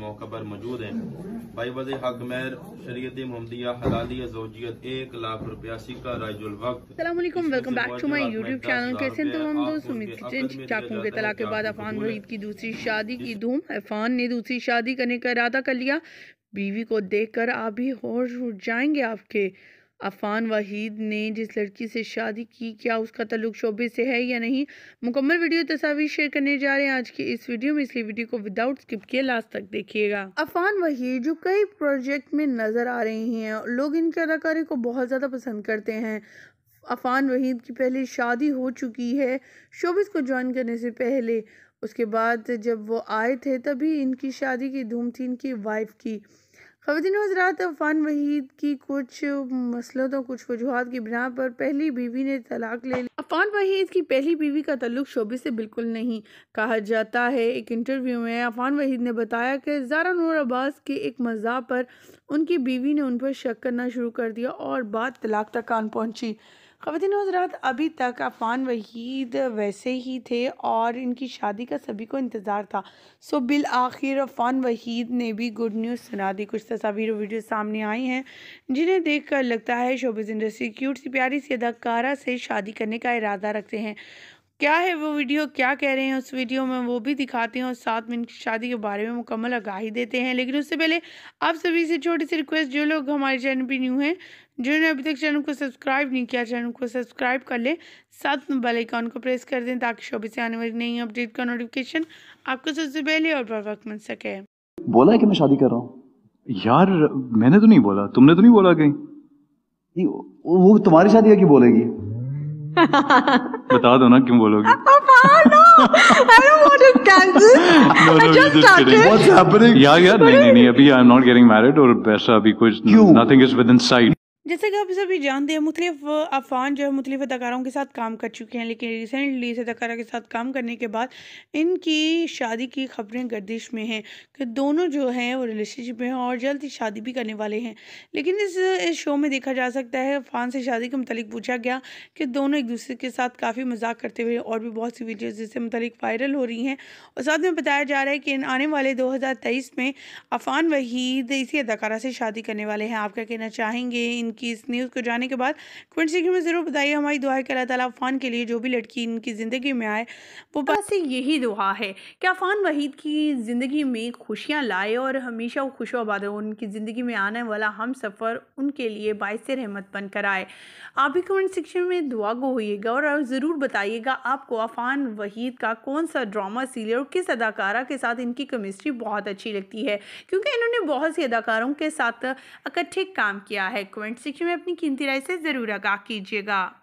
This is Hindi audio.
मौका पर मौजूद हैं भाई वज हक मैर शरीत मोहम्मदिया हलालिया जोजियत एक लाख रुपया सिक्का राइजुल वक्त welcome back to my YouTube channel कैसे तो हम दोस्त उम्मीद की चाकू के तलाक के बाद अफान वहीद की दूसरी शादी की धूम अफान ने दूसरी शादी करने का इरादा कर लिया बीवी को देखकर आप भी होश उठ जाएंगे आपके अफान वहीद ने जिस लड़की से शादी की क्या उसका तल्लुक शोबे से है या नहीं मुकम्मल वीडियो तस्वीर शेयर करने जा रहे हैं आज की इस वीडियो में इसलिए वीडियो को विदाउट स्किप किए लास्ट तक देखिएगा अफान वहीद जो कई प्रोजेक्ट में नजर आ रही हैं लोग इनकी अदाकारी को बहुत ज़्यादा पसंद करते हैं अफान वहीद की पहले शादी हो चुकी है शोबिस को ज्वाइन करने से पहले उसके बाद जब वो आए थे तभी इनकी शादी की धूम थी इनकी वाइफ की खवतिन हजरात अफान वहीद की कुछ मसलतों तो कुछ वजूहत की बिना पर पहली बीवी ने तलाक ले ली अफान वहीद की पहली बीवी का तल्लु शोबे से बिल्कुल नहीं कहा जाता है एक इंटरव्यू में अफान वहीद ने बताया कि जारा नूर अब्बास के एक मज़ा पर उनकी बीवी ने उन पर शक करना शुरू कर दिया और बात तलाक तक कान पहुँची ख़वान हजरात अभी तक अफ़ान वहीद वैसे ही थे और इनकी शादी का सभी को इंतज़ार था सो बिल आखिर अफ़ान वहीद ने भी गुड न्यूज़ सुना दी कुछ तस्वीर और वीडियो सामने आई हैं जिन्हें देख कर लगता है शोबिस इंडस्ट्री क्यूट सी प्यारी सी अदाकारा से शादी करने का इरादा रखते हैं क्या है वो वीडियो क्या कह रहे हैं उस वीडियो में वो भी दिखाते हैं और साथ में इनकी शादी के बारे में मुकम्मल आगाही देते हैं लेकिन उससे पहले आप सभी से छोटी सी रिक्वेस्ट जो लोग हमारे चैनल पर न्यू हैं जिन्होंने अभी तक चैनल को सब्सक्राइब नहीं किया चैनल को सब्सक्राइब कर लें साथ में बेल आइकॉन को प्रेस कर दें ताकि शोबे से आने वाली नई अपडेट का नोटिफिकेशन आपको सबसे पहले और बर वक्त मिल सके बोला है कि मैं शादी कर रहा हूँ यार मैंने तो नहीं बोला तुमने तो नहीं बोला कहीं वो तुम्हारी शादी है कि बोलेगी बता दो ना क्यों बोलोगे यार यार नहीं नहीं नहीं अभी I am not getting married और वैसा अभी कुछ nothing is with in side जैसे कि आप सभी जानते हैं मुख्तलिफ अफान जो है मुख्तलिफ अदाकारों के साथ काम कर चुके हैं लेकिन रिसेंटली इस अदाकारा के साथ काम करने के बाद इनकी शादी की खबरें गर्दिश में हैं कि दोनों जो हैं वो रिलेशनशिप में हैं और जल्द ही शादी भी करने वाले हैं लेकिन इस इस शो में देखा जा सकता है अफान से शादी के मतलब पूछा गया कि दोनों एक दूसरे के साथ काफ़ी मजाक करते हुए और भी बहुत सी वीडियोज़ इससे मतलब वायरल हो रही हैं और साथ में बताया जा रहा है कि आने वाले दो में अफान वहीद इसी अदाकारा से शादी करने वाले हैं आप क्या कहना चाहेंगे इन उनकी इस न्यूज़ को जाने के बाद कमेंट सेक्शन में ज़रूर बताइए हमारी दुआ है कि अल्लाह ताला फ़ान के लिए जो भी लड़की इनकी ज़िंदगी में आए वो बस यही दुआ है कि अफ़ान वहीद की ज़िंदगी में खुशियाँ लाए और हमेशा वो खुश आबाद हो उनकी ज़िंदगी में आने वाला हम सफ़र उनके लिए बायस रहमत बन कर आए आप भी कमेंट सेक्शन में दुआ को होइएगा और ज़रूर बताइएगा आपको अफ़ान वहीद का कौन सा ड्रामा सीरियल और किस अदाकारा के साथ इनकी केमिस्ट्री बहुत अच्छी लगती है क्योंकि इन्होंने बहुत सी अदाकारों के साथ इकट्ठे काम किया है कमेंट सीखिए में अपनी कीमती राय से ज़रूर आगाह कीजिएगा